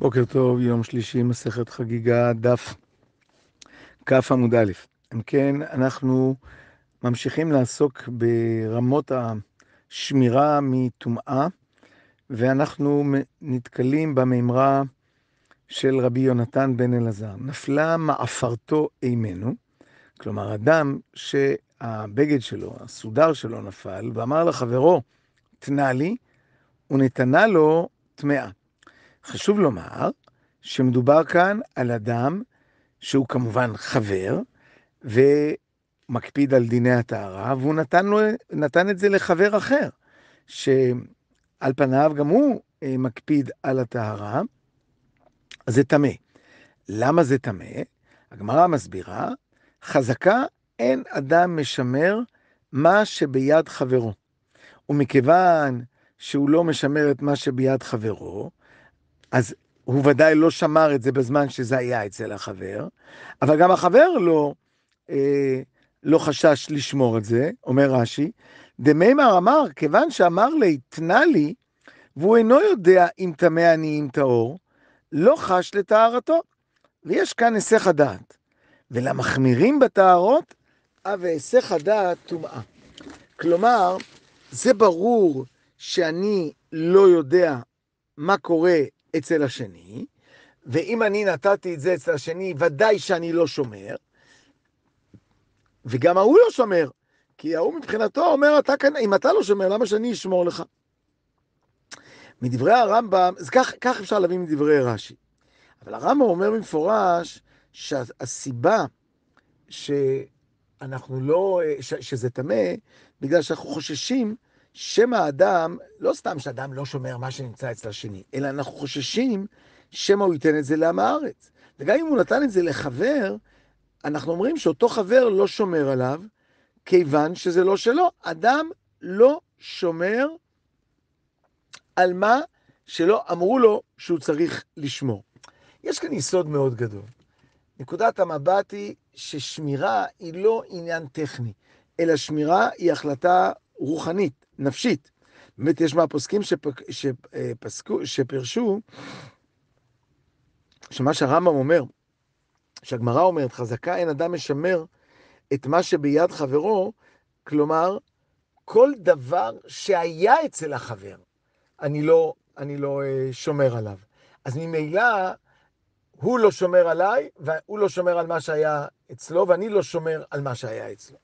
בוקר טוב, יום שלישי, מסכת חגיגה, דף כ עמוד א'. אם כן, אנחנו ממשיכים לעסוק ברמות השמירה מטומאה, ואנחנו נתקלים במימרה של רבי יונתן בן אלעזר. נפלה מעפרתו אימנו, כלומר, אדם שהבגד שלו, הסודר שלו נפל, ואמר לחברו, תנה לי, ונתנה לו טמאה. חשוב לומר שמדובר כאן על אדם שהוא כמובן חבר, ומקפיד על דיני הטהרה, והוא נתן, לו, נתן את זה לחבר אחר, שעל פניו גם הוא אה, מקפיד על הטהרה, אז זה טמא. למה זה טמא? הגמרא מסבירה, חזקה אין אדם משמר מה שביד חברו. ומכיוון שהוא לא משמר את מה שביד חברו, אז הוא ודאי לא שמר את זה בזמן שזה היה אצל החבר, אבל גם החבר לא, אה, לא חשש לשמור את זה, אומר רש"י. דמימר אמר, כיוון שאמר לי, תנה לי, והוא אינו יודע אם טמא אני אם טהור, לא חש לטהרתו. ויש כאן היסח הדעת. ולמחמירים בטהרות, אב היסח הדעת טומאה. כלומר, זה ברור שאני לא יודע מה קורה אצל השני, ואם אני נתתי את זה אצל השני, ודאי שאני לא שומר, וגם ההוא לא שומר, כי ההוא מבחינתו אומר, אתה כאן, אם אתה לא שומר, למה שאני אשמור לך? מדברי הרמב"ם, אז כך, כך אפשר להבין מדברי רש"י. אבל הרמב"ם אומר במפורש שהסיבה שאנחנו לא, ש, שזה טמא, בגלל שאנחנו חוששים שם האדם, לא סתם שאדם לא שומר מה שנמצא אצל השני, אלא אנחנו חוששים שמא הוא ייתן את זה לעם הארץ. וגם אם הוא נתן את זה לחבר, אנחנו אומרים שאותו חבר לא שומר עליו, כיוון שזה לא שלו. אדם לא שומר על מה שלא אמרו לו שהוא צריך לשמור. יש כאן יסוד מאוד גדול. נקודת המבט היא ששמירה היא לא עניין טכני, אלא שמירה היא החלטה רוחנית. נפשית. באמת יש מהפוסקים שפק, שפסקו, שפרשו, שמה שהרמב"ם אומר, שהגמרא אומרת, חזקה אין אדם משמר את מה שביד חברו, כלומר, כל דבר שהיה אצל החבר, אני לא, אני לא אה, שומר עליו. אז ממילא, הוא לא שומר עליי, והוא לא שומר על מה שהיה אצלו, ואני לא שומר על מה שהיה אצלו.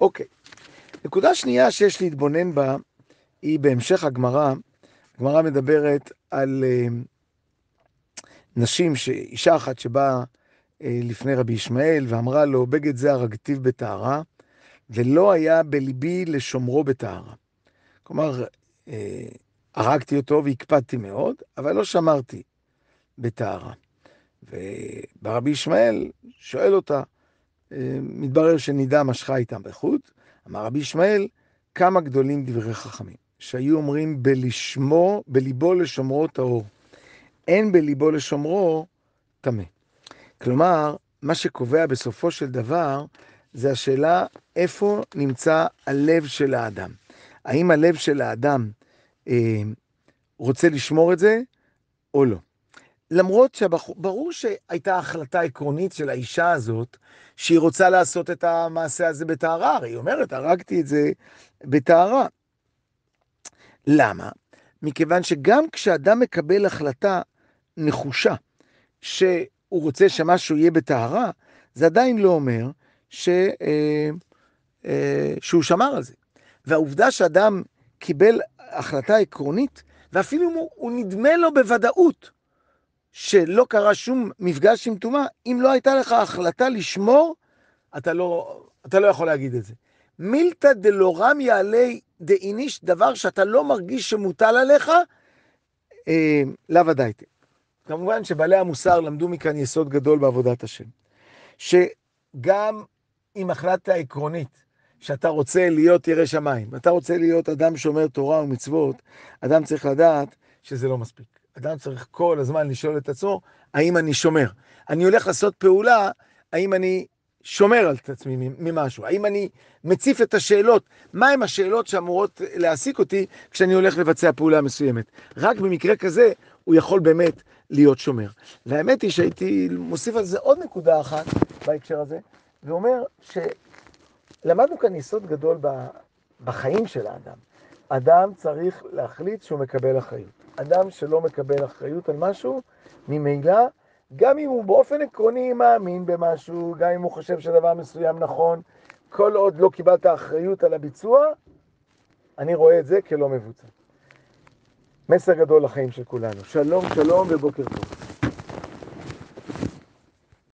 אוקיי. Okay. נקודה שנייה שיש להתבונן בה, היא בהמשך הגמרא. הגמרא מדברת על אה, נשים, ש... אישה אחת שבאה אה, לפני רבי ישמעאל ואמרה לו, בגד זה הרגתיו בטהרה, ולא היה בליבי לשומרו בטהרה. כלומר, אה, הרגתי אותו והקפדתי מאוד, אבל לא שמרתי בטהרה. וברבי ישמעאל שואל אותה, אה, מתברר שנידה משכה איתם בחוץ, אמר רבי ישמעאל, כמה גדולים דברי חכמים, שהיו אומרים בלשמו, בליבו לשומרו טהור. אין בליבו לשומרו טמא. כלומר, מה שקובע בסופו של דבר, זה השאלה איפה נמצא הלב של האדם. האם הלב של האדם אה, רוצה לשמור את זה או לא? למרות שברור שהייתה החלטה עקרונית של האישה הזאת, שהיא רוצה לעשות את המעשה הזה בטהרה, הרי היא אומרת, הרגתי את זה בטהרה. למה? מכיוון שגם כשאדם מקבל החלטה נחושה, שהוא רוצה שמשהו יהיה בטהרה, זה עדיין לא אומר ש, אה, אה, שהוא שמר על זה. והעובדה שאדם קיבל החלטה עקרונית, ואפילו אם הוא, הוא נדמה לו בוודאות שלא קרה שום מפגש עם טומאה, אם לא הייתה לך החלטה לשמור, אתה לא, אתה לא יכול להגיד את זה. מילתא דלורם יעלי דאיניש, דבר שאתה לא מרגיש שמוטל עליך, אה, לאו הדייטה. כמובן שבעלי המוסר למדו מכאן יסוד גדול בעבודת השם. שגם אם החלטת עקרונית שאתה רוצה להיות ירא שמיים, אתה רוצה להיות אדם שומר תורה ומצוות, אדם צריך לדעת שזה לא מספיק. אדם צריך כל הזמן לשאול את עצמו, האם אני שומר? אני הולך לעשות פעולה, האם אני שומר על עצמי ממשהו? האם אני מציף את השאלות? מהם השאלות שאמורות להעסיק אותי כשאני הולך לבצע פעולה מסוימת? רק במקרה כזה הוא יכול באמת להיות שומר. והאמת היא שהייתי מוסיף על זה עוד נקודה אחת בהקשר הזה, ואומר שלמדנו כאן יסוד גדול בחיים של האדם. אדם צריך להחליט שהוא מקבל אחריות. אדם שלא מקבל אחריות על משהו, ממילא, גם אם הוא באופן עקרוני מאמין במשהו, גם אם הוא חושב שדבר מסוים נכון, כל עוד לא קיבלת אחריות על הביצוע, אני רואה את זה כלא מבוצע. מסר גדול לחיים של כולנו. שלום, שלום ובוקר טוב.